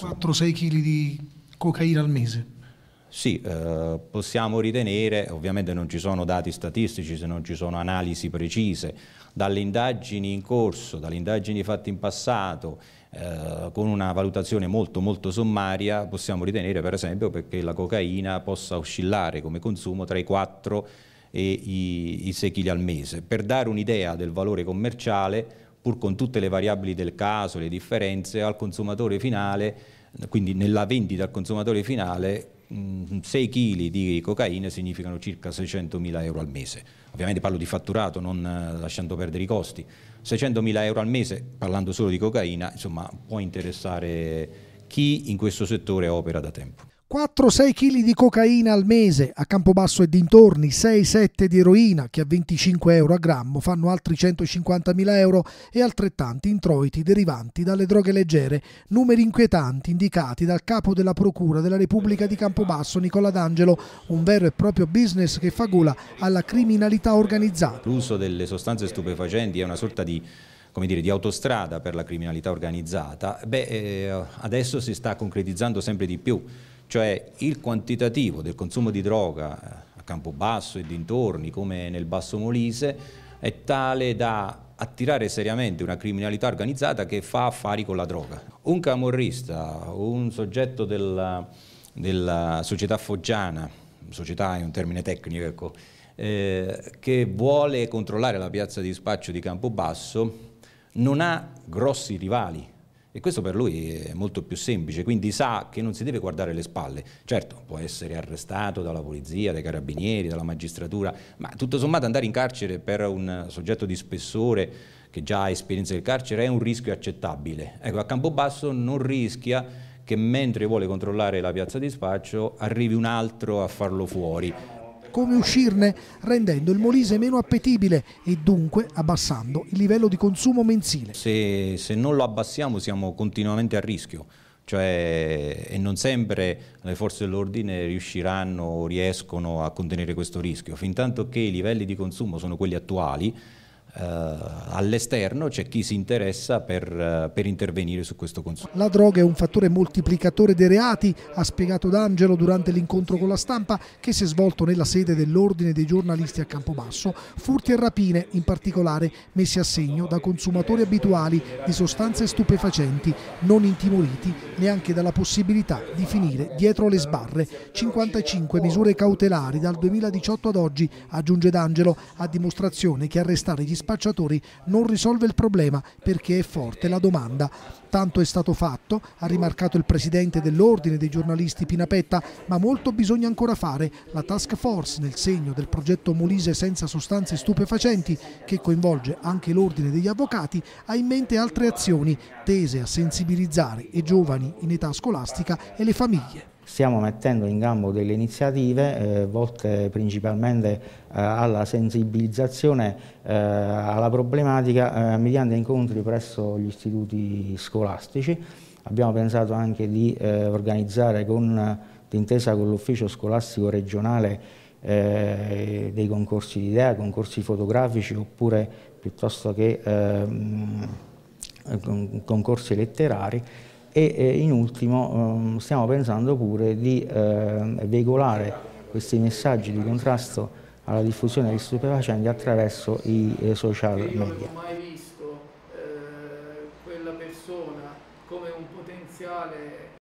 4-6 kg di cocaina al mese. Sì, eh, possiamo ritenere, ovviamente non ci sono dati statistici se non ci sono analisi precise, dalle indagini in corso, dalle indagini fatte in passato, eh, con una valutazione molto molto sommaria, possiamo ritenere per esempio perché la cocaina possa oscillare come consumo tra i 4 e i, i 6 kg al mese. Per dare un'idea del valore commerciale, pur con tutte le variabili del caso, le differenze, al consumatore finale, quindi nella vendita al consumatore finale, 6 mm, kg di cocaina significano circa 600.000 euro al mese. Ovviamente parlo di fatturato, non eh, lasciando perdere i costi. 600.000 euro al mese, parlando solo di cocaina, insomma, può interessare chi in questo settore opera da tempo. 4-6 kg di cocaina al mese, a Campobasso e dintorni 6-7 di eroina che a 25 euro a grammo fanno altri 150.000 euro e altrettanti introiti derivanti dalle droghe leggere, numeri inquietanti indicati dal capo della Procura della Repubblica di Campobasso Nicola D'Angelo, un vero e proprio business che fa gola alla criminalità organizzata. L'uso delle sostanze stupefacenti è una sorta di come dire, di autostrada per la criminalità organizzata, beh, eh, adesso si sta concretizzando sempre di più cioè il quantitativo del consumo di droga eh, a Campobasso e dintorni come nel Basso Molise è tale da attirare seriamente una criminalità organizzata che fa affari con la droga. Un camorrista, un soggetto della, della società foggiana, società è un termine tecnico, ecco, eh, che vuole controllare la piazza di spaccio di Campobasso, non ha grossi rivali e questo per lui è molto più semplice, quindi sa che non si deve guardare le spalle. Certo, può essere arrestato dalla polizia, dai carabinieri, dalla magistratura, ma tutto sommato andare in carcere per un soggetto di spessore che già ha esperienza del carcere è un rischio accettabile. Ecco, a Campobasso non rischia che mentre vuole controllare la piazza di spaccio arrivi un altro a farlo fuori come uscirne rendendo il Molise meno appetibile e dunque abbassando il livello di consumo mensile. Se, se non lo abbassiamo siamo continuamente a rischio. Cioè, e non sempre le forze dell'ordine riusciranno o riescono a contenere questo rischio. Fintanto che i livelli di consumo sono quelli attuali, eh, all'esterno c'è chi si interessa per, eh, per intervenire su questo consumo. La droga è un fattore moltiplicatore dei reati, ha spiegato D'Angelo durante l'incontro con la stampa che si è svolto nella sede dell'Ordine dei giornalisti a Campobasso. Furti e rapine, in particolare, messi a segno da consumatori abituali di sostanze stupefacenti, non intimoriti neanche dalla possibilità di finire dietro le sbarre. 55 misure cautelari dal 2018 ad oggi, aggiunge D'Angelo, a dimostrazione che arrestare gli spacciatori non risolve il problema perché è forte la domanda. Tanto è stato fatto, ha rimarcato il presidente dell'Ordine dei giornalisti Pinapetta, ma molto bisogna ancora fare. La task force nel segno del progetto Molise senza sostanze stupefacenti, che coinvolge anche l'Ordine degli Avvocati, ha in mente altre azioni tese a sensibilizzare i giovani in età scolastica e le famiglie stiamo mettendo in gambo delle iniziative eh, volte principalmente eh, alla sensibilizzazione eh, alla problematica eh, mediante incontri presso gli istituti scolastici. Abbiamo pensato anche di eh, organizzare con, d'intesa con l'ufficio scolastico regionale eh, dei concorsi di idea, concorsi fotografici oppure piuttosto che ehm, concorsi letterari e in ultimo ehm, stiamo pensando pure di ehm, veicolare questi messaggi di contrasto alla diffusione di stupefacenti attraverso i eh, social media.